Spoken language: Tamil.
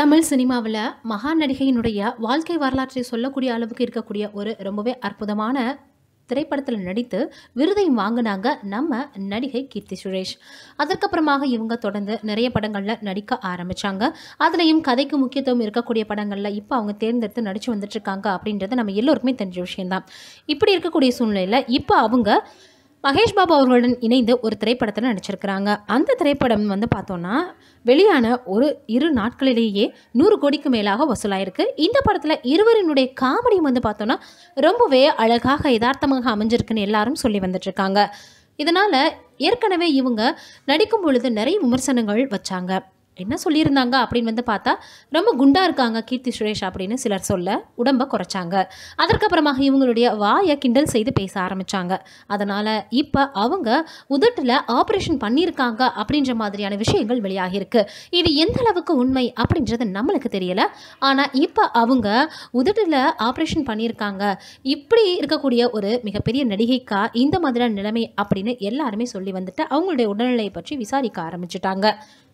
தமிழ் சினிமாவில் மகா நடிகையினுடைய வாழ்க்கை வரலாற்றை சொல்லக்கூடிய அளவுக்கு இருக்கக்கூடிய ஒரு ரொம்பவே அற்புதமான திரைப்படத்தில் நடித்து விருதையும் வாங்கினாங்க நம்ம நடிகை கீர்த்தி சுரேஷ் அதற்கப்புறமாக இவங்க தொடர்ந்து நிறைய படங்களில் நடிக்க ஆரம்பித்தாங்க அதுலேயும் கதைக்கு முக்கியத்துவம் இருக்கக்கூடிய படங்களில் இப்போ அவங்க தேர்ந்தெடுத்து நடித்து வந்துட்டுருக்காங்க அப்படின்றது நம்ம எல்லோருக்குமே தெரிஞ்ச விஷயம்தான் இப்படி இருக்கக்கூடிய சூழ்நிலையில் இப்போ அவங்க மகேஷ் பாபு அவர்களுடன் இணைந்து ஒரு திரைப்படத்தில் நடிச்சிருக்கிறாங்க அந்த திரைப்படம் வந்து பார்த்தோன்னா வெளியான ஒரு இரு நாட்களிலேயே நூறு கோடிக்கு மேலாக வசூலாயிருக்கு இந்த படத்தில் இருவரினுடைய காமெடியும் வந்து பார்த்தோன்னா ரொம்பவே அழகாக யதார்த்தமாக அமைஞ்சிருக்குன்னு எல்லாரும் சொல்லி வந்துட்டுருக்காங்க இதனால் ஏற்கனவே இவங்க நடிக்கும் பொழுது நிறைய விமர்சனங்கள் வச்சாங்க என்ன சொல்லியிருந்தாங்க அப்படின்னு வந்து பார்த்தா ரொம்ப குண்டாக இருக்காங்க கீர்த்தி சுரேஷ் அப்படின்னு சிலர் சொல்ல உடம்பை குறைச்சாங்க அதற்கப்புறமாக இவங்களுடைய வாயை கிண்டல் செய்து பேச ஆரம்பித்தாங்க அதனால் இப்போ அவங்க உதட்டில் ஆப்ரேஷன் பண்ணியிருக்காங்க அப்படின்ற மாதிரியான விஷயங்கள் வெளியாகியிருக்கு இது எந்த அளவுக்கு உண்மை அப்படின்றது நம்மளுக்கு தெரியலை ஆனால் இப்போ அவங்க உதட்டில் ஆப்ரேஷன் பண்ணியிருக்காங்க இப்படி இருக்கக்கூடிய ஒரு மிகப்பெரிய நடிகைக்கா இந்த மாதிரியான நிலைமை அப்படின்னு எல்லாருமே சொல்லி வந்துட்டு அவங்களுடைய உடல்நிலையை பற்றி விசாரிக்க ஆரம்பிச்சிட்டாங்க